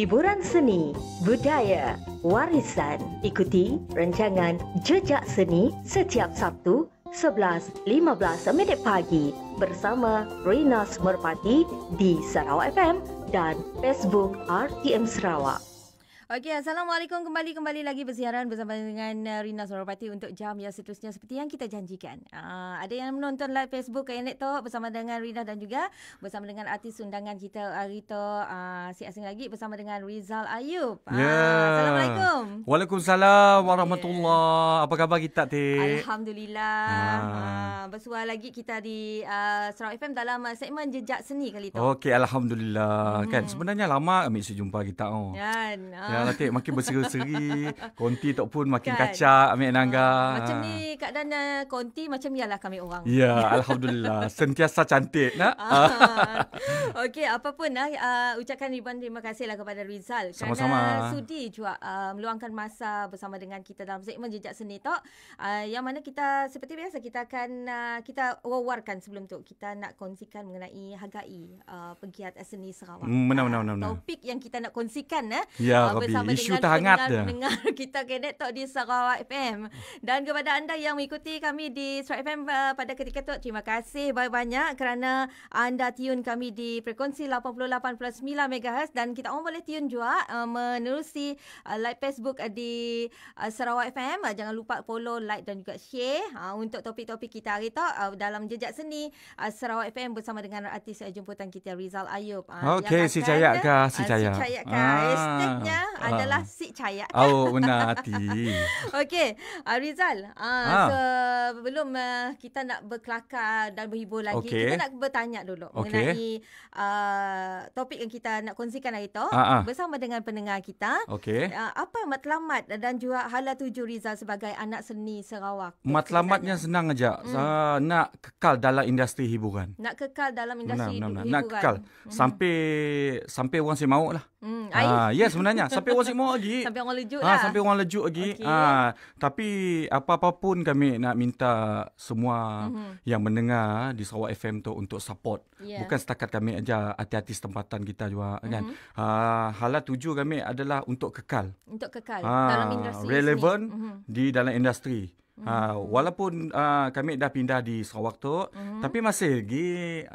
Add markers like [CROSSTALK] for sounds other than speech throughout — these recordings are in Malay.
Hiburan seni, budaya, warisan. Ikuti rancangan Jejak Seni setiap Sabtu 11.15 minit pagi bersama Rina Merpati di Sarawak FM dan Facebook RTM Sarawak. Okey, Assalamualaikum. Kembali-kembali lagi bersiaran bersama dengan uh, Rina Sorobati untuk jam yang seterusnya seperti yang kita janjikan. Uh, ada yang menonton live Facebook ke Enet Talk bersama dengan Rina dan juga bersama dengan artis undangan kita Arito uh, si asing lagi bersama dengan Rizal Ayub. Uh, ah, yeah. Assalamualaikum. Waalaikumsalam okay. warahmatullahi Apa khabar kita, Tik? Alhamdulillah. Uh. Ah. Uh, ah, bersua lagi kita di uh, Sarawak FM dalam uh, segmen Jejak Seni kali tu. Okey, Alhamdulillah. Kan, hmm. Kan, sebenarnya lama kami sejumpa kita. Oh. Yeah. Kan? Uh. Ya, Latif makin berseri-seri. Konti tak pun makin kan? kacak Amir uh, ah, Nangga. Macam ni Kak Dana Konti macam ialah kami orang. Ya, Alhamdulillah. [LAUGHS] Sentiasa cantik. Nak? Uh, Okey, apapun lah. Uh, ah, ucapkan ribuan terima kasih lah kepada Rizal. Sama-sama. Kerana sudi juga uh, meluangkan masa bersama dengan kita dalam segmen Jejak Seni Tok. Uh, yang mana kita seperti biasa kita akan uh, kita wawarkan sebelum tu. Kita nak kongsikan mengenai hargai uh, pegiat seni Sarawak. Mena, hmm, mena, mena, Topik yang kita nak kongsikan. Eh. Ya, uh, Abi. bersama Isu dengan hangat pendengar, pendengar [LAUGHS] kita Kenet Talk di Sarawak FM. Dan kepada anda yang mengikuti kami di Sarawak FM uh, eh, pada ketika itu, terima kasih banyak-banyak kerana anda tiun kami di frekuensi 88.9 MHz dan kita orang boleh tiun juga uh, menerusi uh, eh, like Facebook uh, di uh, Sarawak FM. Uh, jangan lupa follow, like dan juga share uh, untuk topik-topik kita hari itu uh, dalam jejak seni uh, Sarawak FM bersama dengan artis uh, jemputan kita Rizal Ayub. Uh, Okey, si Cahaya kah? Si Cahaya. si Cahaya kah? Ah. Estetnya ha. adalah si cahaya. Oh, benar hati. [LAUGHS] Okey, Arizal. Uh, ah, uh, ha. sebelum uh, kita nak berkelakar dan berhibur lagi, okay. kita nak bertanya dulu okay. mengenai uh, topik yang kita nak kongsikan hari tu ha. ha. bersama dengan pendengar kita. Okay. Uh, apa matlamat dan juga hala tuju Rizal sebagai anak seni Sarawak? Matlamatnya senang aja. Hmm. Uh, nak kekal dalam industri hiburan. Nak kekal dalam industri benar, benar, benar. hiburan. Nak kekal. Hmm. Sampai sampai orang saya mau lah. Hmm, ah, ya yeah, sebenarnya sampai orang semua lagi. [LAUGHS] Sampai orang lejuk ah, lah. sampai orang leju lagi. Okay. Ah, tapi apa-apa pun kami nak minta semua mm-hmm. yang mendengar di Sarawak FM tu untuk support. Yeah. Bukan setakat kami aja hati-hati tempatan kita juga mm-hmm. kan. Ah, hala tuju kami adalah untuk kekal. Untuk kekal ah, dalam industri. Relevant ini. Mhm. di dalam industri. Uh, walaupun uh, kami dah pindah di Sarawak tu mm-hmm. tapi masih lagi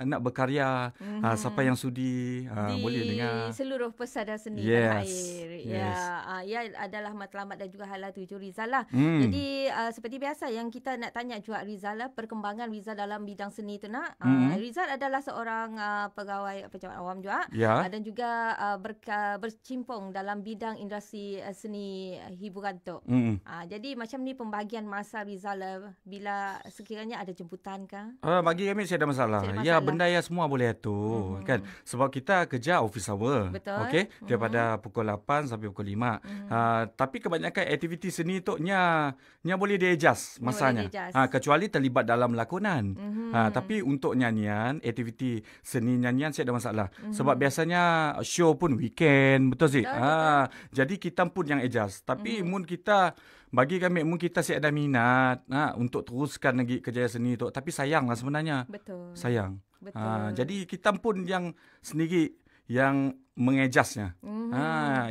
nak berkarya ah, mm-hmm. uh, siapa yang sudi uh, di boleh dengar di seluruh pesada seni yes. air ya, yes. ya uh, ya adalah matlamat dan juga halal tuju Rizal lah mm. jadi uh, seperti biasa yang kita nak tanya juga Rizal lah perkembangan Rizal dalam bidang seni tu nak uh, hmm Rizal adalah seorang uh, pegawai pejabat awam juga yeah. Ya. uh, dan juga uh, berka, bercimpung dalam bidang industri uh, seni hiburan tu mm. uh, jadi macam ni pembahagian masa Ustaz Rizal lah bila sekiranya ada jemputan kan? Uh, bagi kami saya ada masalah. Ya, masalah. Ya benda ya semua boleh tu mm-hmm. kan. Sebab kita kerja office hour. Betul. Okey, hmm. daripada mm-hmm. pukul 8 sampai pukul 5. Mm-hmm. Uh, ah, tapi kebanyakan aktiviti seni tu nya nya boleh di adjust masanya. Ha uh, kecuali terlibat dalam lakonan. Mm-hmm. Uh, tapi untuk nyanyian, aktiviti seni nyanyian saya ada masalah. Mm-hmm. Sebab biasanya show pun weekend, betul sih? Ha uh, jadi kita pun yang ejas. Tapi mm-hmm. mun kita bagi kami mungkin kita ada minat ha, untuk teruskan lagi kerja seni itu, tapi sayanglah sebenarnya betul sayang ha, betul ha, jadi kita pun yang sendiri yang mengejasnya. Mm-hmm. Ha,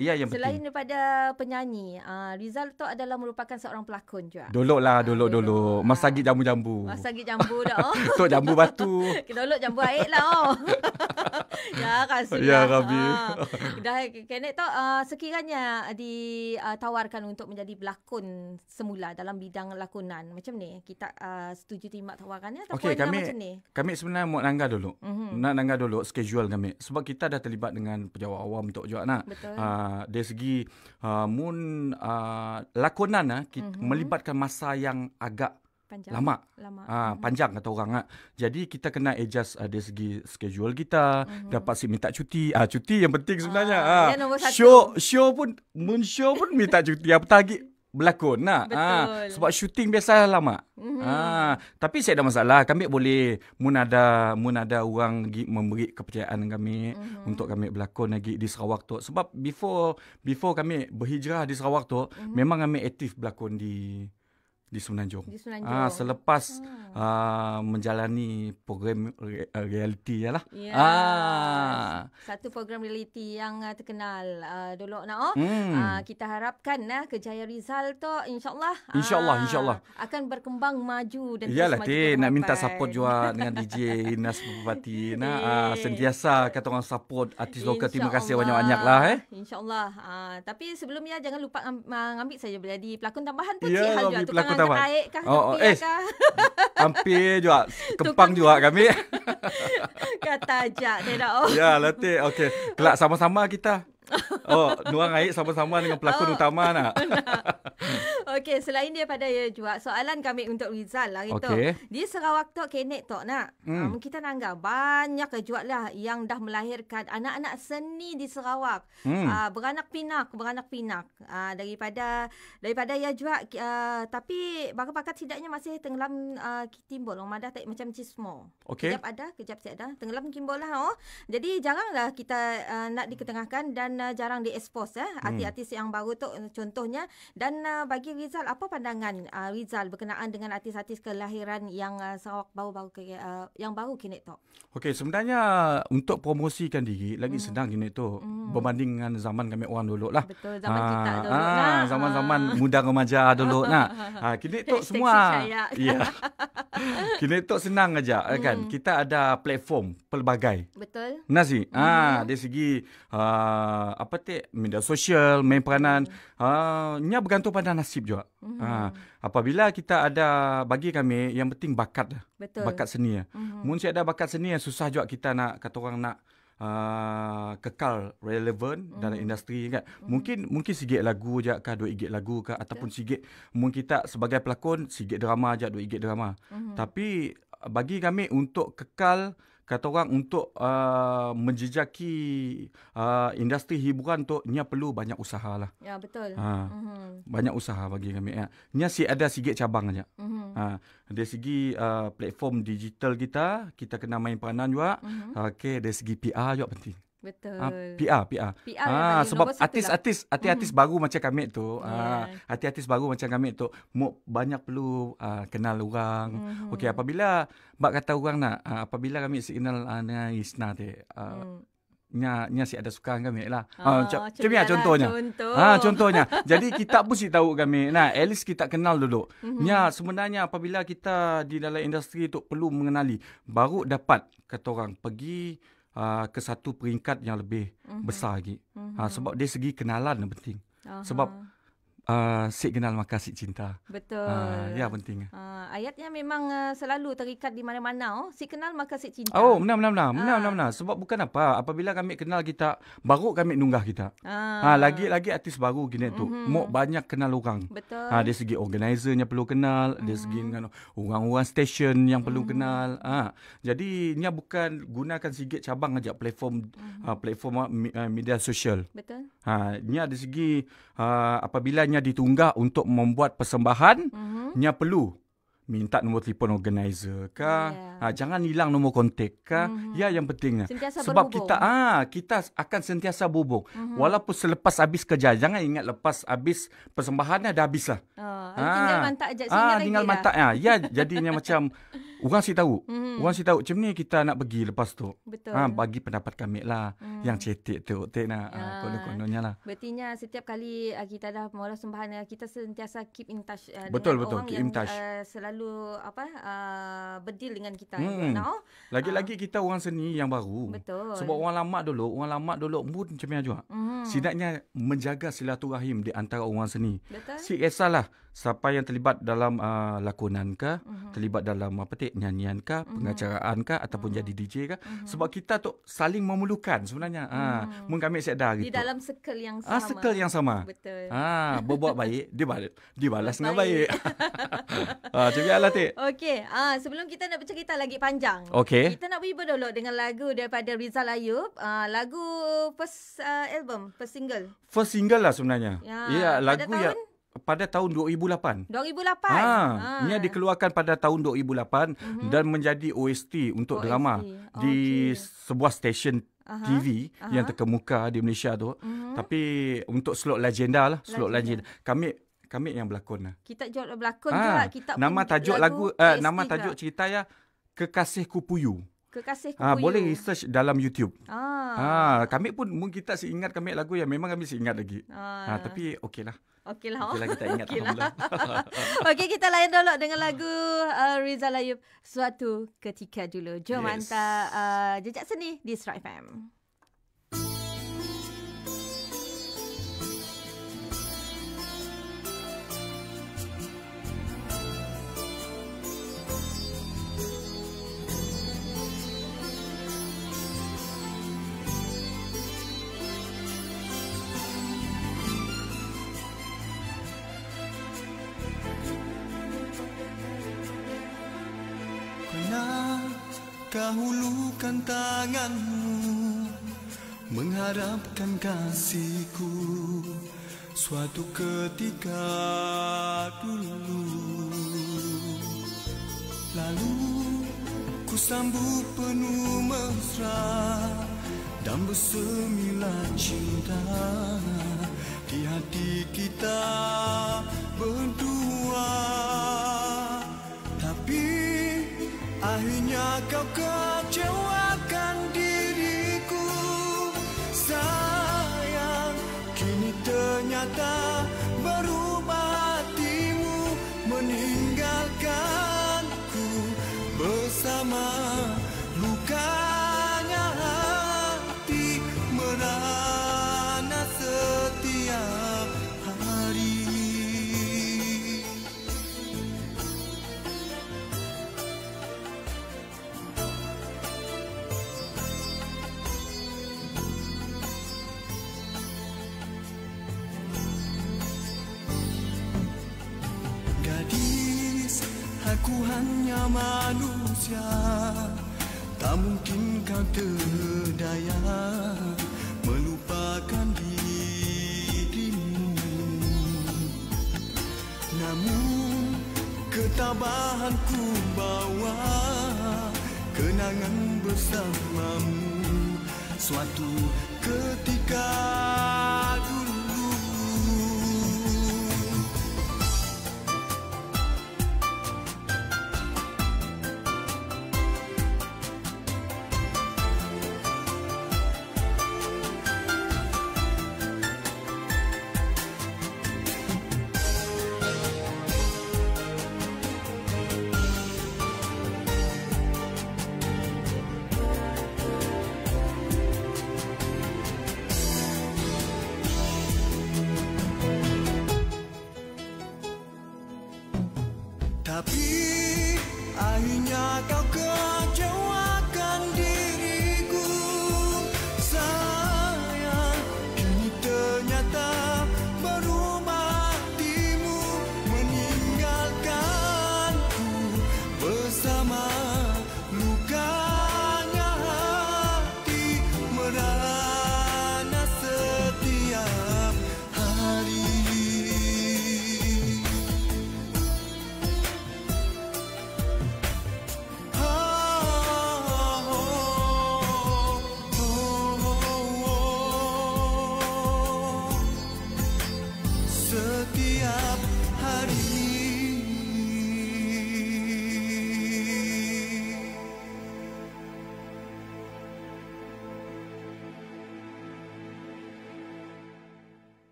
ya yang Selain penting. daripada penyanyi, uh, Rizal tu adalah merupakan seorang pelakon juga. Dolok lah, ah, dolok, dolok. Ha. Masagi ah. jambu-jambu. Masagi jambu dah. Oh. [LAUGHS] Tok jambu batu. [LAUGHS] dolok jambu air lah. Oh. [LAUGHS] ya, kasih. Ya, lah. Rabi. Ha. Dah, Kenek tu uh, sekiranya ditawarkan untuk menjadi pelakon semula dalam bidang lakonan. Macam ni, kita uh, setuju terima tawarannya ataupun okay, kami, macam ni? Kami sebenarnya mhm. nak langgar dulu. Mm-hmm. Nak langgar dulu schedule kami. Sebab kita dah terlibat dengan pejabat awam untuk juga nak. Uh, dari segi uh, mun uh, lakonan uh, kita uh-huh. Mhm. melibatkan masa yang agak panjang. lama. lama. Uh, panjang uh-huh. kata orang. Uh. Jadi kita kena adjust uh, dari segi schedule kita. Uh-huh. Dapat si minta cuti. Uh, cuti yang penting sebenarnya. Uh, uh, yang show, show pun, mun show pun minta cuti. Apa lagi berlakon nah. Ah, Betul. sebab syuting biasa lama. Mm-hmm. Ah, tapi saya ada masalah. Kami boleh mun ada mun ada orang gi memberi kepercayaan kami mm-hmm. untuk kami berlakon lagi di Sarawak tu. Sebab before before kami berhijrah di Sarawak tu, mm-hmm. memang kami aktif berlakon di di Semenanjung. Di Semenanjung. Ah selepas hmm. ah menjalani program reality ya lah. Ya. Ah satu program reality yang ah, terkenal uh, ah, dulu nak oh. Hmm. Ah kita harapkan lah kejaya Rizal tu insyaallah. Insyaallah ah, insyaallah. Akan berkembang maju dan Iyalah, terus maju. nak minta support juga dengan DJ [LAUGHS] Inas Bupati nak uh, sentiasa kata orang support artis insya lokal. Terima kasih banyak-banyak lah eh. Insyaallah. Ah tapi sebelumnya jangan lupa ngambil saja jadi pelakon tambahan tu ya, Cik Hal juga kawan. Air kah, oh, oh, eh. kah? [LAUGHS] Hampir juga. Kempang juga kami. [LAUGHS] Kata ajak Oh. Ya, letih. Okey. Kelak sama-sama kita. Oh, nuang air sama-sama dengan pelakon oh, utama nak. [LAUGHS] nak. Okey, selain daripada ya juga, soalan kami untuk Rizal lah itu. Okay. Di Sarawak tu kenek tu nak. Hmm. Um, kita nangga banyak ke juga lah yang dah melahirkan anak-anak seni di Sarawak. Hmm. Uh, beranak pinak, beranak pinak. Uh, daripada daripada ya juga, uh, tapi bakat-bakat tidaknya masih tenggelam uh, timbul. Orang madah tak macam cismo. Okay. Kejap ada, kejap ada. Tenggelam timbul lah. Oh. Jadi, jaranglah kita uh, nak diketengahkan dan uh, jarang diekspos eh hmm. artis-artis hmm. yang baru tu eh, contohnya dan uh, bagi Rizal apa pandangan uh, Rizal berkenaan dengan artis-artis kelahiran yang uh, Sarawak baru-baru uh, yang baru kini tu. Okey sebenarnya untuk promosikan diri lagi hmm. senang kini tu hmm. berbanding dengan zaman kami orang dulu lah. Betul zaman ha, kita dulu. Ha, nah. Lah. zaman-zaman muda remaja dulu Nah Ha kini tu semua. Ya. [LAUGHS] kini tu senang aja eh, kan? hmm. kan. Kita ada platform pelbagai. Betul. Nasi. Ah, hmm. Ha dari segi uh, Uh, apa tu media sosial main peranan uh, nya bergantung pada nasib juga hmm. uh, apabila kita ada bagi kami yang penting bakat Betul. bakat seni ya hmm. mungkin ada bakat seni yang susah juga kita nak kata orang nak uh, kekal relevan hmm. dalam industri kan hmm. mungkin mungkin sigit lagu je ke dua igit lagu ke ataupun sigit mungkin kita sebagai pelakon sigit drama je dua igit drama hmm. tapi bagi kami untuk kekal kata orang untuk uh, menjejaki uh, industri hiburan tu nya perlu banyak usaha lah. Ya betul. Ha. Mm-hmm. Banyak usaha bagi kami. Ya. Nya si ada sikit cabang aja. Mm-hmm. Ha. Dari segi uh, platform digital kita, kita kena main peranan juga. Mm-hmm. Okey, ha, dari segi PR juga penting. Betul. Ah, PR, PR. PR ah, sebab artis-artis, lah? artis-artis mm. baru macam kami tu, yeah. ah, artis-artis baru macam kami tu, mu banyak perlu ah, kenal orang. Mm-hmm. Okey, apabila bak kata orang nak, ah, apabila kami kenal ah, dengan Isna tu, ah, mm. nya nya si ada suka kami lah. Ah, ah c- lah c- lah, contohnya. Contoh. Ah, contohnya. Jadi kita pun si tahu kami. Nah, at least kita kenal dulu. Mm-hmm. Nya sebenarnya apabila kita di dalam industri tu perlu mengenali, baru dapat kata orang pergi uh, ke satu peringkat yang lebih uh-huh. besar lagi. Uh-huh. Uh, sebab dari segi kenalan penting. Uh-huh. Sebab Uh, Sik kenal maka si cinta ah, Betul uh, Ya penting uh, Ayatnya memang uh, selalu terikat di mana-mana oh. Sik kenal maka si cinta Oh benar-benar benar, benar, uh. benar, Sebab bukan apa Apabila kami kenal kita Baru kami nunggah kita uh. Uh, Lagi-lagi artis baru gini uh-huh. tu mhm. Mok banyak kenal orang Betul uh, Dari segi organisernya perlu kenal uh-huh. Dari segi mhm. dengan orang-orang station yang perlu uh-huh. kenal uh. Jadi ni bukan gunakan sikit cabang aja Platform uh-huh. uh, platform uh, media sosial Betul uh, Ni ada segi uh, apabila nya ditunggah untuk membuat persembahan mm-hmm. nya perlu minta nombor telefon organizer kah yeah. ha, jangan hilang nombor kontak kah mm-hmm. ya yang pentingnya sebab berhubung. kita ah ha, kita akan sentiasa berhubung mm-hmm. walaupun selepas habis kerja jangan ingat lepas habis persembahannya dah habislah oh, ha. tinggal mantak ajak ah, ha, lagi tinggal lah. mantak ya ya jadinya macam [LAUGHS] Orang sih tahu. Mm-hmm. Orang si tahu macam ni kita nak pergi lepas tu. Betul. Ha, bagi pendapat kami lah. Mm. Yang cetek tu. Tak nak ha, ha, ya. konon-kononnya lah. Bertinya setiap kali uh, kita dah mula sembahan, ah, kita sentiasa keep in touch. Uh, betul, betul. Orang keep yang, in touch. Uh, selalu apa uh, berdeal dengan kita. Mm. Right Lagi-lagi uh. kita orang seni yang baru. Betul. Sebab orang lama dulu, orang lama dulu pun macam mana lah juga. Mm. Sidaknya menjaga silaturahim di antara orang seni. Betul. Si Esa lah siapa yang terlibat dalam uh, lakonan ke uh-huh. Mhm. terlibat dalam apa tu nyanyian ke uh-huh. Mhm. pengacaraan ke ataupun uh-huh. jadi DJ ke uh-huh. sebab kita tu saling memulukan sebenarnya ha uh-huh. mung kami sedar gitu di dalam circle yang ah, sama ah ha, circle yang sama betul ha berbuat baik dia balas dia balas dengan baik [LAUGHS] ah ha, cubialah tik okey ah ha, sebelum kita nak bercerita lagi panjang okay. kita nak berhibur dulu dengan lagu daripada Rizal Ayub uh, lagu first uh, album first single first single lah sebenarnya ya yeah, lagu pada tahun? yang pada tahun 2008. 2008. Ha, ha. ini dikeluarkan pada tahun 2008 uh-huh. Mhm. dan menjadi OST untuk OST. drama okay. di oh, sebuah stesen uh-huh. TV uh-huh. yang terkemuka di Malaysia tu. Uh-huh. Tapi untuk slot legenda lah, slot legenda. Kami kami yang berlakon lah. Kita jual berlakon ha. juga. Kita nama tajuk lagu, lagu uh, nama tajuk cerita ya Kekasihku Puyuh. Kekasih Ah, boleh research dalam YouTube. Ah. ah kami pun mungkin tak seingat kami lagu yang memang kami seingat lagi. Ah. ah tapi okeylah. Okeylah. Oh. Okeylah kita ingat. Okeylah. [LAUGHS] Okey kita layan dulu dengan lagu uh, Rizal Ayub suatu ketika dulu. Jom yes. hantar uh, jejak seni di Strike FM. Lambaikan tanganmu Mengharapkan kasihku Suatu ketika dulu Lalu ku sambut penuh mesra Dan bersemilah cinta Di hati kita berdua Tapi akhirnya kau kan ku hanya manusia Tak mungkin kau terdaya Melupakan dirimu Namun ketabahan ku bawa Kenangan bersamamu Suatu ketika Ketika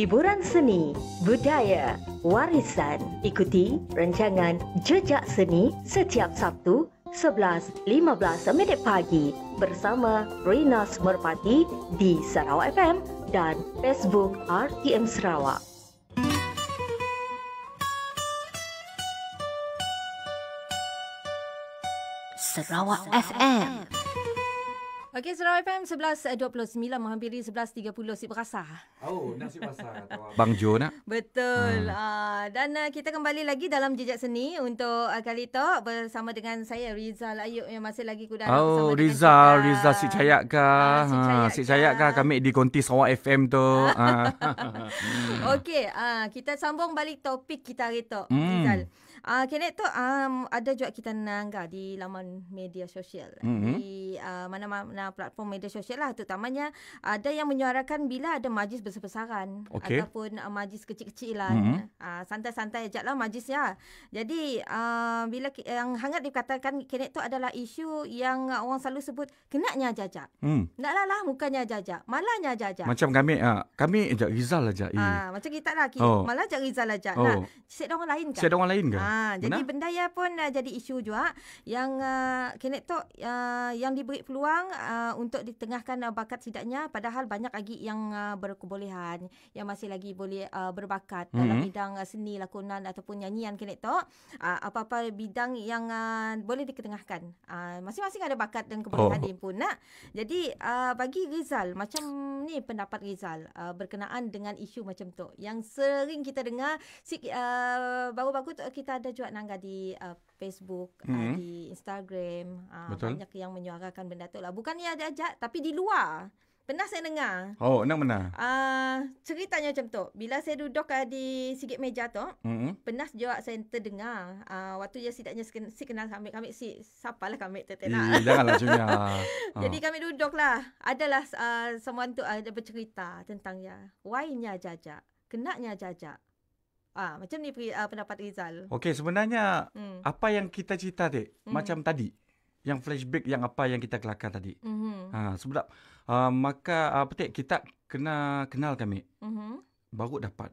Hiburan seni, budaya, warisan. Ikuti rancangan Jejak Seni setiap Sabtu 11.15 minit pagi bersama Rina Merpati di Sarawak FM dan Facebook RTM Sarawak. Sarawak FM Okey, Sarawak FM 11.29 menghampiri 11.30 si Rasah. Oh, Bang Jo nak Betul hmm. uh, Dan uh, kita kembali lagi Dalam Jejak Seni Untuk uh, kali itu Bersama dengan saya Rizal Ayub Yang masih lagi kuda Oh Rizal kita, Rizal si cayak kah uh, Si cayak kah Kami di konti Sawak FM tu uh. Okay uh, Kita sambung balik Topik kita hari itu hmm. Rizal Uh, Kini tu um, ada juga kita nanggar di laman media sosial mm-hmm. di uh, mana-mana platform media sosial lah terutamanya ada yang menyuarakan bila ada majlis besar-besaran okay. ataupun uh, majlis kecil-kecil lah. Mm-hmm. Uh, santai-santai ajak lah majlis ya. Jadi uh, bila ke- yang hangat dikatakan kenek tu adalah isu yang uh, orang selalu sebut kenaknya ajak-ajak. Mm. Nak lah lah mukanya ajak Malahnya ajak Macam kami, uh, kami ajak Rizal ajak. Ha, uh, macam kita lah. oh. Malah ajak Rizal ajak. Oh. Nah, Siap orang lain kan? Siap orang lain kan? uh, jadi benda ya pun uh, jadi isu juga. Yang uh, kenek tu uh, yang diberi peluang uh, untuk ditengahkan uh, bakat sidaknya. Padahal banyak lagi yang uh, berkumpul kebolehan yang masih lagi boleh uh, berbakat mm-hmm. dalam mhm. bidang uh, seni lakonan ataupun nyanyian kena itu, uh, apa-apa bidang yang uh, boleh diketengahkan uh, masing-masing ada bakat dan kebolehan oh. pun nak jadi uh, bagi Rizal macam ni pendapat Rizal uh, berkenaan dengan isu macam tu yang sering kita dengar si, uh, baru-baru tu kita ada juga nangga di uh, Facebook mm-hmm. di Instagram uh, banyak yang menyuarakan benda tu lah bukan dia ajak tapi di luar Pernah saya dengar. Oh, nak mana? Uh, ceritanya macam tu. Bila saya duduk uh, di sikit meja tu, mm-hmm. pernah juga saya terdengar. Uh, waktu dia setidaknya si kenal kami. Kami si siapa lah kami tak tenang. janganlah macam ha. [LAUGHS] Jadi kami duduk lah. Adalah uh, semua tu ada bercerita tentang ya. Why-nya jajak? Kenaknya jajak? Ah, macam ni uh, pendapat Rizal. Okey, sebenarnya mm. apa yang kita cerita, Dik? Mm. Macam tadi yang flashback yang apa yang kita kelakar tadi. Mm-hmm. Ha, sebab uh, maka uh, petik kita kena kenal kami. Mm-hmm. Baru dapat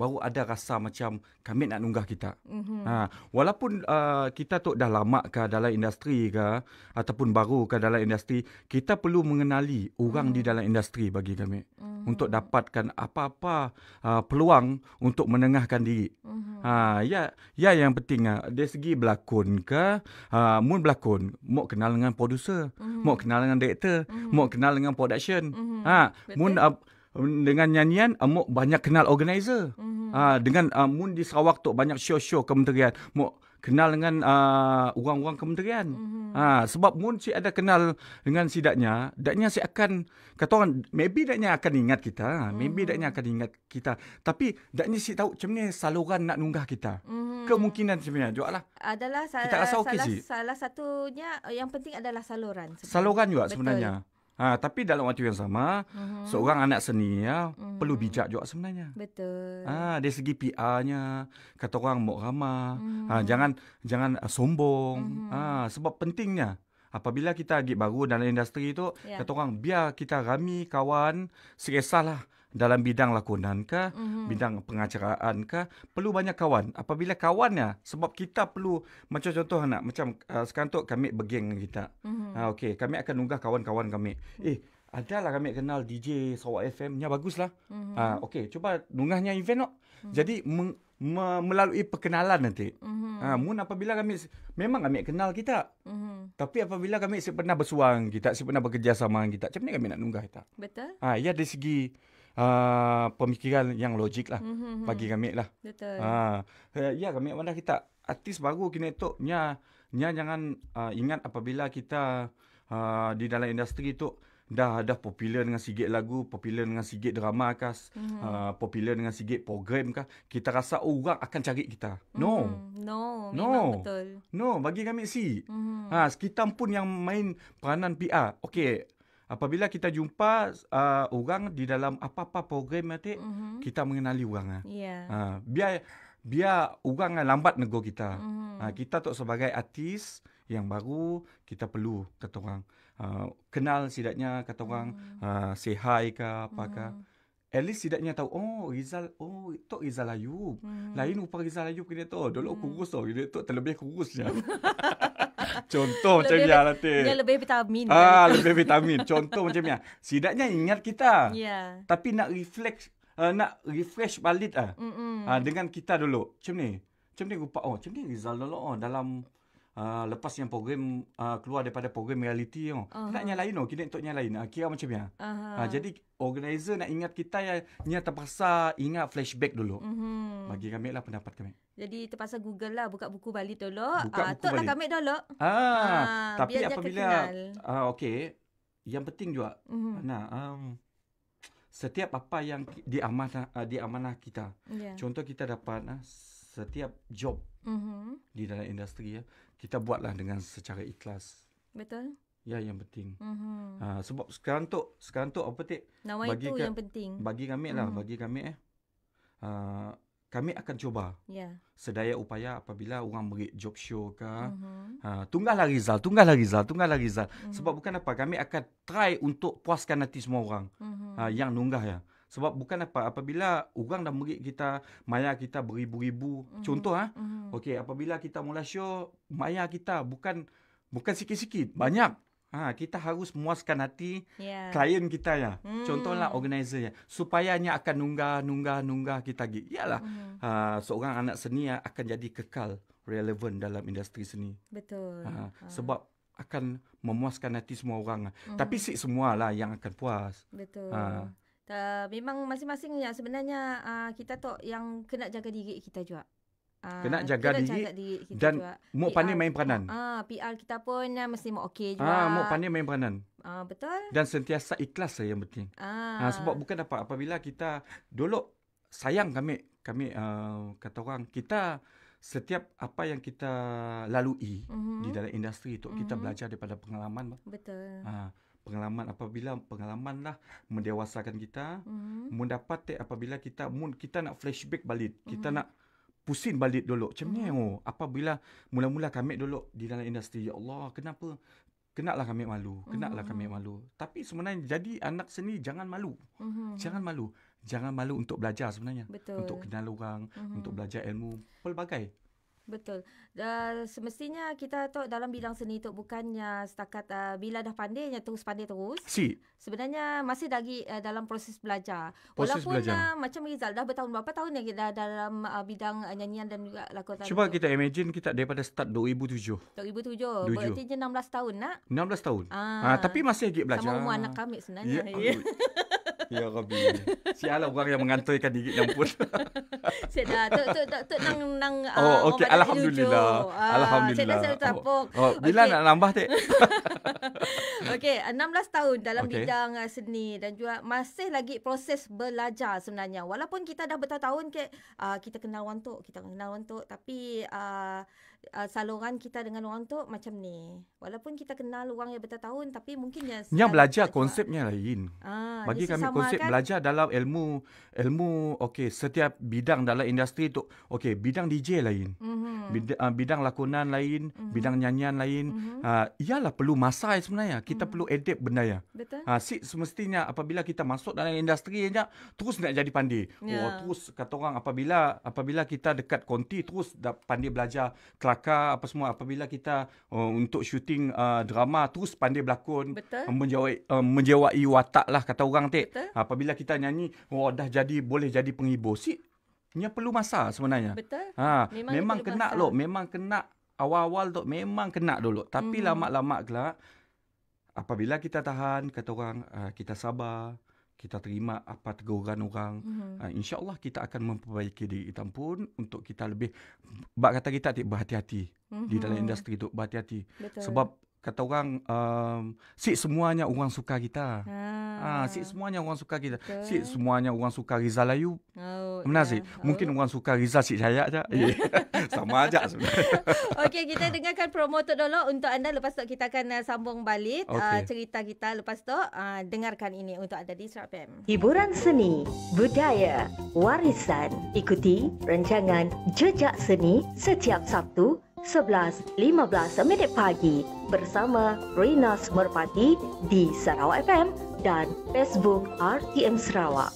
baru ada rasa macam kami nak nunggah kita. Mm-hmm. Ha, walaupun uh, kita tu dah lama ke dalam industri ke ataupun baru ke dalam industri, kita perlu mengenali orang mm-hmm. di mhm. dalam industri bagi kami mm-hmm. untuk dapatkan apa-apa uh, peluang untuk menengahkan diri. Mm-hmm. Ha, ya, ya yang penting uh, dari segi berlakon ke, uh, mun berlakon, mau kenal dengan produser, mau mhm. mm-hmm. kenal dengan director, mau mm-hmm. kenal dengan production. Mm-hmm. Ha, Betul. Um, dengan nyanyian amuk um, banyak kenal organizer mm-hmm. uh, dengan uh, ah, mun di Sarawak tu banyak show-show kementerian amuk kenal dengan uh, ah, orang-orang kementerian mm-hmm. uh, sebab mun si ada kenal dengan sidaknya daknya si akan kata orang maybe daknya akan ingat kita mm-hmm. maybe mhm. daknya akan ingat kita tapi daknya si tahu macam ni saluran nak nunggah kita mm-hmm. kemungkinan sebenarnya juga lah adalah sal- kita rasa okay, salah, si. salah satunya yang penting adalah saluran sebenarnya. saluran juga Betul. sebenarnya Ha, tapi dalam waktu yang sama, uh-huh. seorang anak seni ya uh-huh. perlu bijak juga sebenarnya. Betul. Ha, dari segi PR-nya, kata orang mok ramah, uh-huh. ha, jangan jangan uh, sombong. Uh-huh. Ha, sebab pentingnya apabila kita agak baru dalam industri itu, yeah. kata orang biar kita rami kawan, seresahlah. lah dalam bidang lakonan ke mm-hmm. bidang pengacaraan ke perlu banyak kawan apabila kawannya sebab kita perlu macam contoh anak lah macam uh, sekarang tu kami bergeng dengan kita mm-hmm. uh, okey kami akan nunggah kawan-kawan kami mm-hmm. eh adalah kami kenal DJ Sawak FM nya baguslah mhm. ah mm-hmm. uh, okey cuba nunggahnya event no? mm-hmm. jadi me, melalui perkenalan nanti mhm. ah mm-hmm. uh, apabila kami memang kami kenal kita mm-hmm. tapi apabila kami pernah bersuang kita pernah bekerja sama kita macam mana kami nak nunggah kita betul ah ya dari segi uh, pemikiran yang logik lah mm-hmm. bagi kami lah. Betul. Uh, ya kami mana kita artis baru kini tu nya nya jangan uh, ingat apabila kita uh, di dalam industri tu dah dah popular dengan sigit lagu, popular dengan sigit drama kah, mm-hmm. uh, popular dengan sigit program kah, kita rasa orang akan cari kita. No. Mm-hmm. No, no, betul. No, bagi kami si. Mm-hmm. Ha, kita pun yang main peranan PR. Okey, apabila kita jumpa uh, orang di dalam apa-apa program nanti mm-hmm. kita mengenali orang yeah. uh, ya. ah, biar biar orang lambat nego kita mm-hmm. uh, kita tok sebagai artis yang baru kita perlu kata orang uh, kenal sidaknya kata orang mm-hmm. uh, say hi ke apakah mm-hmm. At least tidaknya tahu oh Rizal oh itu Rizal Ayub. Hmm. Lain rupa Rizal Ayub kena tu. Dulu hmm. kurus tau. Dia tu terlebih kurusnya. [LAUGHS] [LAUGHS] Contoh lebih, macam ni lah, Yang lebih vitamin. Ah, kan? lebih vitamin. Contoh macam ni. Ah. Sidaknya ingat kita. Yeah. Ya. Tapi nak refleks uh, ah, nak refresh balik ah. Uh, dengan kita dulu. Macam ni. Macam ni rupa oh, macam ni Rizal dulu oh, dalam Ah, lepas yang program uh, keluar daripada program reality tu. Uh-huh. Naknya lain tu, kita untuknya lain. Uh, ah, kira macam ni. Uh-huh. Uh, jadi organizer nak ingat kita ya, yang terpaksa ingat flashback dulu. Uh-huh. Bagi kami lah pendapat kami. Jadi terpaksa Google lah buka buku balik dulu. Buka uh, buku lah balik. kami dulu. Ah, uh, tapi apabila uh, okay, yang penting juga. Uh-huh. Mhm. Nah, um, setiap apa yang diamanah uh, diamanah kita. Yeah. Contoh kita dapat uh, setiap job uh-huh. di dalam industri ya. Uh, kita buatlah dengan secara ikhlas. Betul. Ya yang penting. Mm-hmm. Ha, sebab sekarang tu sekarang tu apa tip? Nawai bagi itu ka, yang penting. Bagi kami lah, mm-hmm. bagi kami eh. Uh, kami akan cuba. Ya. Yeah. Sedaya upaya apabila orang beri job show ke. Mm-hmm. Uh, ha, tunggahlah Rizal, tunggahlah Rizal, tunggahlah Rizal. Mm-hmm. Sebab bukan apa, kami akan try untuk puaskan hati semua orang. Mm-hmm. Uh, yang nunggah ya. Sebab bukan apa apabila orang dah murid kita maya kita beribu-ribu. Mm-hmm. Contoh ah. Mm-hmm. Okey, apabila kita mula show maya kita bukan bukan sikit-sikit, banyak. Ha, kita harus muaskan hati yeah. klien kita ya. Mm. Contohlah organizer ya. supaya Supayanya akan nunggah nunggah nunggah kita gig. Iyalah. hmm Ha, seorang anak seni ya, akan jadi kekal relevant dalam industri seni. Betul. Ha, ha. sebab akan memuaskan hati semua orang. Mm-hmm. Tapi mhm. si semua lah yang akan puas. Betul. Ha. Uh, memang masing-masing ya sebenarnya uh, kita tu yang kena jaga diri kita juga. Uh, kena jaga kena diri, jaga diri kita dan mau pandai main peranan. uh, PR kita pun uh, mesti mau okey juga. Ah, mau pandai main peranan. Ah, uh, betul. Dan sentiasa ikhlas saya yang penting. Ah. Uh, sebab bukan apa apabila kita dulu sayang kami kami uh, kata orang kita setiap apa yang kita lalui uh-huh. di mhm. dalam industri itu uh-huh. kita mhm. belajar daripada pengalaman. Betul. Uh, pengalaman apabila pengalaman lah mendewasakan kita mm-hmm. mendapat dapat apabila kita mun kita nak flashback balik kita mm-hmm. nak pusing balik dulu macam mm-hmm. ni hmm. oh apabila mula-mula kami dulu di dalam industri ya Allah kenapa lah kami malu kenaklah mm-hmm. kami hmm. malu tapi sebenarnya jadi anak seni jangan malu mm-hmm. jangan malu jangan malu untuk belajar sebenarnya Betul. untuk kenal orang mm-hmm. untuk belajar ilmu pelbagai Betul. Uh, semestinya kita tok dalam bidang seni tok bukannya setakat uh, bila dah pandainya terus pandai terus. Si. Sebenarnya masih lagi uh, dalam proses belajar. Proses Walaupun belajar. Uh, macam Rizal dah bertahun berapa tahun yang kita dalam uh, bidang uh, nyanyian dan juga lakonan. Cuba kita imagine kita daripada start 2007. 2007. 7. Berarti 16 tahun nak. 16 tahun. Ah. Uh, tapi masih lagi belajar. Sama umur anak kami sebenarnya. Yeah. Ya. [LAUGHS] Ya Rabbi. Sialah orang yang mengantoi kan gigi yang pun. Saya [LAUGHS] dah tu nang nang uh, Oh ah, okey alhamdulillah. Uh, alhamdulillah. Saya dah saya tak oh. oh, bila okay. nak nambah tak? [LAUGHS] okey, 16 tahun dalam okay. bidang ah, seni dan juga masih lagi proses belajar sebenarnya. Walaupun kita dah bertahun-tahun ke kita kenal tu, kita kenal tu, tapi uh, uh, saluran kita dengan orang tu macam ni. Walaupun kita kenal orang yang bertahun tahun tapi mungkin dia yang belajar konsepnya lain. Ah, bagi kami konsep kan? belajar dalam ilmu ilmu okay setiap bidang dalam industri tu okey bidang DJ lain. Mm-hmm. Bidang, uh, bidang lakonan lain, mm-hmm. bidang nyanyian lain, mm-hmm. uh, ah, ialah perlu masa sebenarnya. Kita mm-hmm. perlu adapt benda ya. Betul. Uh, si, semestinya apabila kita masuk dalam industri aja terus nak jadi pandai. Yeah. Oh ya. terus kata orang apabila apabila kita dekat konti terus pandai belajar kelakar apa semua apabila kita uh, untuk syuting uh, drama terus pandai berlakon Betul. Uh, menjawai uh, menjewai watak lah kata orang tek Betul. apabila kita nyanyi oh, dah jadi boleh jadi penghibur si nya perlu masa sebenarnya Betul. ha memang, memang kena lo memang kena awal-awal tu memang kena dulu tapi mm-hmm. lama-lama kelak apabila kita tahan kata orang uh, kita sabar kita terima apa teguran orang mm-hmm. uh, insyaallah kita akan memperbaiki diri kita pun untuk kita lebih bab kata kita berhati-hati mm-hmm. di dalam mhm. industri itu berhati-hati sebab kata orang um, si semuanya orang suka kita. Ah, ha, ah. si semuanya orang suka kita. Okay. Si semuanya orang suka Rizal Layu. Oh, Mana yeah. Ya, Mungkin oh. orang suka Rizal si saya aja. Yeah. Sama aja sebenarnya. [LAUGHS] Okey, kita dengarkan promoter dulu untuk anda lepas tu kita akan uh, sambung balik okay. uh, cerita kita lepas tu uh, dengarkan ini untuk anda di Surat PM. Hiburan seni, budaya, warisan. Ikuti rancangan Jejak Seni setiap Sabtu 11.15 pagi bersama Rina Semerpati di Sarawak FM dan Facebook RTM Sarawak.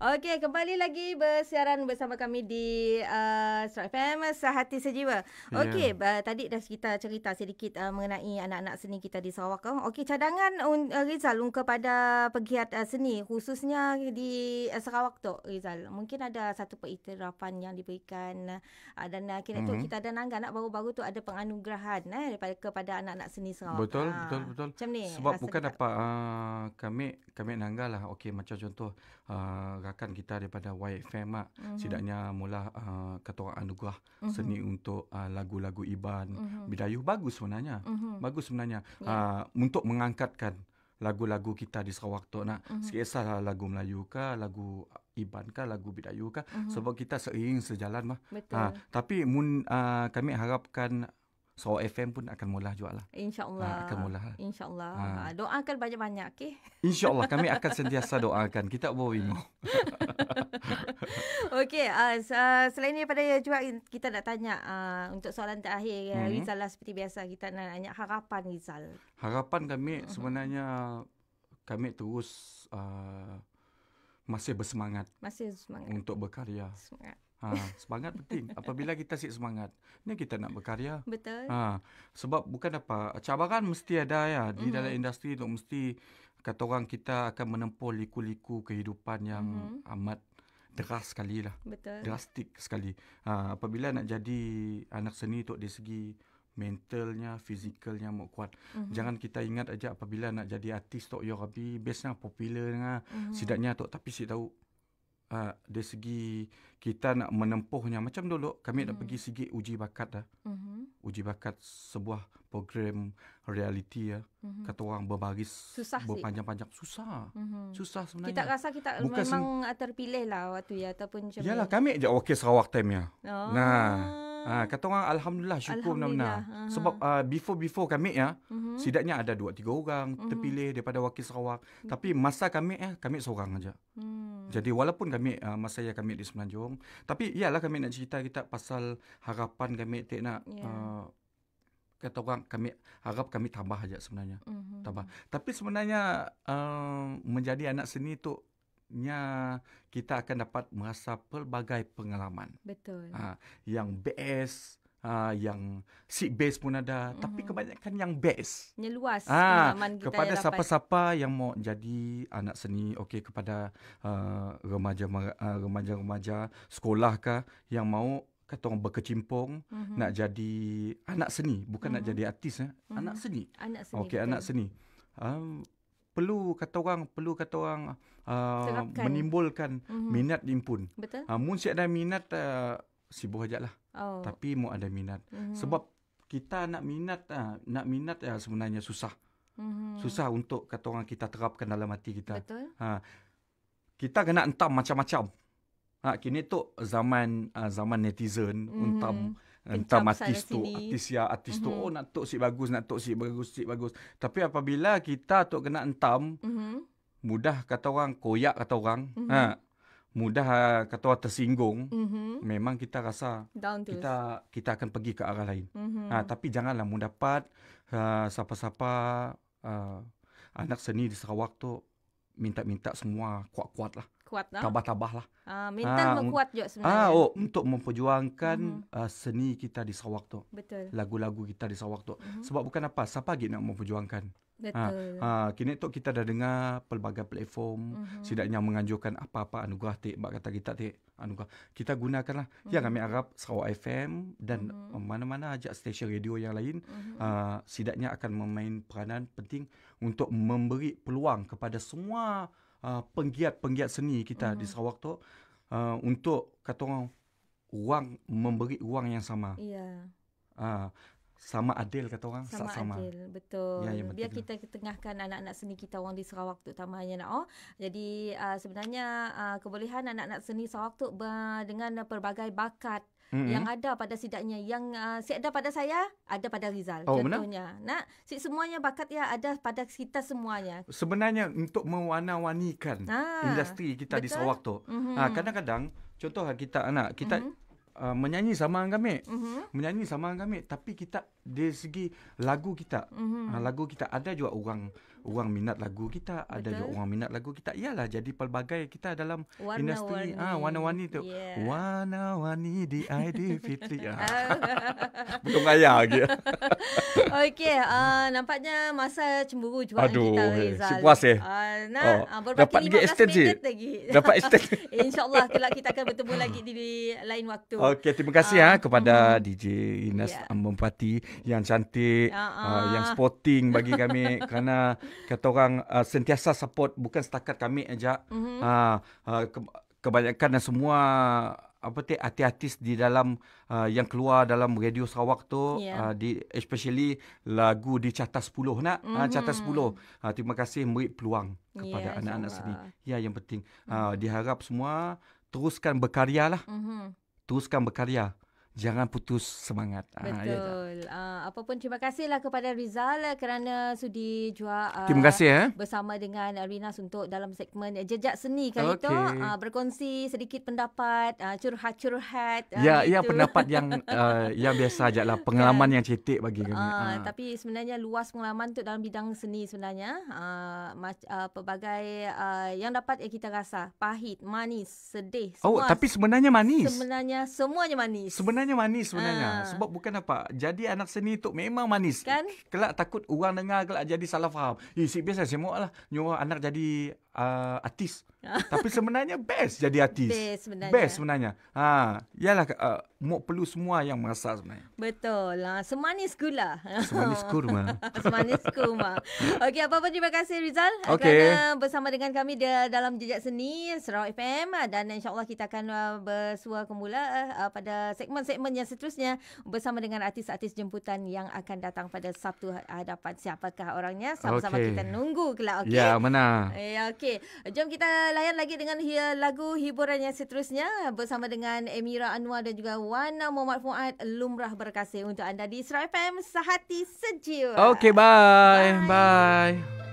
Okey, kembali lagi bersiaran bersama kami di uh, Strike FM Sehati Sejiwa. Okey, yeah. uh, tadi dah kita cerita sedikit uh, mengenai anak-anak seni kita di Sarawak. Oh, okey, cadangan un- uh, Rizal un- kepada pegiat uh, seni khususnya di uh, Sarawak tu, Rizal. Mungkin ada satu periktirafan yang diberikan uh, dan uh, kira mm-hmm. tu mhm. kita ada nanggan nak baru-baru tu ada penganugerahan eh, daripada kepada anak-anak seni Sarawak. Betul, uh, betul, betul. Macam ni? Sebab bukan dapat uh, kami, kami nanggalah. Okey, macam contoh, uh, rakan kita daripada White Fair mak mm-hmm. Sidaknya mula uh, ketua anugerah mm-hmm. seni untuk uh, lagu-lagu Iban mm-hmm. Bidayuh bagus sebenarnya mm-hmm. Bagus sebenarnya yeah. uh, Untuk mengangkatkan lagu-lagu kita di Sarawak tu nak mm-hmm. sekisah lagu Melayu ke lagu Iban ke lagu Bidayu ke mm-hmm. sebab kita seiring sejalan mah Betul. Uh, tapi mun uh, kami harapkan Sarawak FM pun akan mulah juga lah. InsyaAllah. Ha, akan mula lah. InsyaAllah. Ha. ha. doakan banyak-banyak, okey? [LAUGHS] InsyaAllah. Kami akan sentiasa doakan. Kita boleh. [LAUGHS] Wimo. okey. Uh, selain daripada juga kita nak tanya uh, untuk soalan terakhir. Ya, mm-hmm. Rizal lah seperti biasa. Kita nak tanya harapan Rizal. Harapan kami hmm. sebenarnya kami terus uh, masih bersemangat. Masih bersemangat. Untuk berkarya. Semangat. Ha, semangat penting. Apabila kita asyik semangat, ni kita nak berkarya. Betul. Ha, sebab bukan apa, cabaran mesti ada ya. Di mm-hmm. dalam industri tu mesti kata orang kita akan menempuh liku-liku kehidupan yang mm-hmm. amat deras sekali lah. Betul. Drastik sekali. Ha, apabila nak jadi anak seni tu dari segi mentalnya, fizikalnya mau kuat. Mm-hmm. Jangan kita ingat aja apabila nak jadi artis tu yo rabi, biasanya popular dengan mm-hmm. sidaknya tok tapi si tahu uh, dari segi kita nak menempuhnya macam dulu kami mm-hmm. nak hmm. pergi segi uji bakat dah. Mm-hmm. Uji bakat sebuah program reality ya. Mm-hmm. Kata orang berbaris susah berpanjang-panjang susah. Mm-hmm. Susah sebenarnya. Kita rasa kita Bukan memang terpilih lah waktu ya ataupun macam Yalah kami je okey Sarawak time ya. Oh. Nah. Ha, kata orang alhamdulillah syukur alhamdulillah. Uh-huh. Sebab uh, before before kami ya, uh-huh. setidaknya ada dua tiga orang uh-huh. terpilih daripada wakil Sarawak. Uh-huh. Tapi masa kami ya, kami seorang aja. Hmm. Jadi walaupun kami uh, masa ya kami di Semenanjung, tapi iyalah kami nak cerita kita pasal harapan kami tak nak yeah. Ya. uh, kata orang kami harap kami tambah aja sebenarnya. Mm-hmm. Tambah. Tapi sebenarnya uh, menjadi anak seni tu Nya kita akan dapat merasa pelbagai pengalaman. Betul. Ha, yang best, ha, yang seat best pun ada. Mm-hmm. Tapi kebanyakan yang best. Yang luas ha, ah, pengalaman kita Kepada siapa-siapa dapat. yang mau jadi anak seni. Okey, kepada uh, remaja, uh, remaja-remaja sekolahkah yang mau kata orang berkecimpung mm-hmm. nak jadi anak seni. Bukan mm-hmm. nak jadi artis. Eh. Mm-hmm. Anak seni. Anak seni. Okey, anak seni. Um, perlu kata orang perlu kata orang uh, menimbulkan mm-hmm. minat impun. Betul. Uh, mun si ada minat uh, sibuk lah, Oh. Tapi mu ada minat. Mm-hmm. Sebab kita nak minat uh, nak minat ya uh, sebenarnya susah. Mm-hmm. Susah untuk kata orang kita terapkan dalam hati kita. Ha. Kita kena entam macam-macam. Ha kini tu zaman uh, zaman netizen mm-hmm. entam Entah artis tu, artis ya, artis tu. Oh, nak tok si bagus, nak tok si bagus, si bagus. Tapi apabila kita tok kena entam, mm-hmm. mudah kata orang, koyak kata orang. Mm-hmm. Ha, mudah ha, kata orang tersinggung. Mm-hmm. Memang kita rasa Down kita kita akan pergi ke arah lain. Mm-hmm. Ha, tapi janganlah mendapat uh, ha, siapa-siapa uh, anak seni di Sarawak tu minta-minta semua kuat-kuat lah kuat lah. Tabah-tabah lah. Uh, ah, mental uh, ah, pun kuat juga sebenarnya. Uh, oh, untuk memperjuangkan uh-huh. uh, seni kita di Sarawak tu. Betul. Lagu-lagu kita di Sarawak tu. Uh-huh. Sebab bukan apa, siapa lagi nak memperjuangkan. Betul. Ha, ha, kini tu kita dah dengar pelbagai platform uh-huh. Mhm. Sidaknya menganjurkan apa-apa anugerah tik Mbak kata kita tik anugerah Kita gunakanlah uh-huh. Yang kami harap Sarawak FM Dan uh-huh. mana-mana aja stesen radio yang lain uh-huh. uh, Sidaknya akan memainkan peranan penting Untuk memberi peluang kepada semua uh, penggiat-penggiat seni kita mm-hmm. di Sarawak tu uh, untuk kata orang wang memberi wang yang sama. Yeah. Uh, sama adil kata orang sama, sama. adil betul ya, ya, biar kita ketengahkan anak-anak seni kita orang di Sarawak terutamanya nak oh jadi uh, sebenarnya uh, kebolehan anak-anak seni Sarawak tu dengan pelbagai bakat Mm-hmm. yang ada pada sidaknya yang uh, si ada pada saya ada pada Rizal oh, contohnya nak si semuanya bakat ya ada pada kita semuanya sebenarnya untuk mewarna-warnikan ah, industri kita betul? di sewaktu mm-hmm. ah kadang-kadang contoh lah kita anak kita mm-hmm uh, menyanyi sama dengan kami. Mm-hmm. Menyanyi sama dengan kami. Tapi kita, dari segi lagu kita, mm-hmm. uh, lagu kita ada juga orang orang minat lagu kita Betul. ada juga orang minat lagu kita iyalah jadi pelbagai kita dalam warna industri warni. ah warna-warni tu yeah. warna-warni di ID Fitri [LAUGHS] ah. ah. [LAUGHS] Betul ayah lagi [LAUGHS] Okey uh, nampaknya masa cemburu cuba kita eh, Rizal si puas eh uh, ah, nah, oh, dapat lagi extend lagi dapat extend insyaallah kelak kita akan bertemu lagi di, lain waktu Okey terima kasih uh, ha, kepada uh, mm-hmm. DJ Inas yeah. Ambempati yang cantik uh-uh. uh, yang sporting bagi kami kerana kata orang uh, sentiasa support bukan setakat kami aja eh, mm-hmm. uh, ah, uh, ah, ke- kebanyakan dan semua apa tu artis-artis di dalam uh, yang keluar dalam radio Sarawak tu yeah. Ya. uh, di especially lagu di carta 10 nak mm-hmm. uh, carta 10 uh, terima kasih beri peluang kepada yeah, anak-anak seni. ya yang penting mm-hmm. diharap semua teruskan berkarya lah mm-hmm. teruskan berkarya jangan putus semangat. Ah, ya Betul. Ha, uh, apa terima kasihlah kepada Rizal kerana sudi jua uh, terima kasih, eh. bersama dengan Rinas untuk dalam segmen Jejak Seni kali okay. itu uh, ah, berkongsi sedikit pendapat uh, curhat-curhat. Ya, uh, ya itu. pendapat yang uh, [LAUGHS] yang biasa lah pengalaman yeah. yang cetek bagi kami. Uh, uh. tapi sebenarnya luas pengalaman untuk dalam bidang seni sebenarnya uh, uh, pelbagai uh, yang dapat kita rasa pahit, manis, sedih, semua. Oh, tapi sebenarnya manis. Sebenarnya semuanya manis. Sebenarnya sebenarnya manis sebenarnya. Ha. Sebab bukan apa. Jadi anak seni tu memang manis. Kan? Kelak takut orang dengar kelak jadi salah faham. Eh, si biasa semua lah. Nyuruh anak jadi uh, artis. [LAUGHS] Tapi sebenarnya best jadi artis. Best sebenarnya. Best sebenarnya. Ha, ialah uh, mok perlu semua yang merasa sebenarnya. Betul. Ah, lah, [LAUGHS] semanis gula. [LAUGHS] Semanis kurma. semanis kurma. Okey, apa-apa terima kasih Rizal ah, okay. kerana bersama dengan kami di dalam Jejak Seni Sarawak FM ah, dan insya-Allah kita akan uh, bersua kemula uh, pada segmen-segmen yang seterusnya bersama dengan artis-artis jemputan yang akan datang pada Sabtu hadapan siapakah orangnya sama-sama okay. kita nunggu kelak okey. Ya, mana? Ya, eh, okay. Okey, jom kita layan lagi dengan lagu hiburan yang seterusnya bersama dengan Emira Anwar dan juga Wana Muhammad Fuad Lumrah Berkasih untuk anda di Serai FM Sehati Sejiwa. Okey, bye. Bye. bye.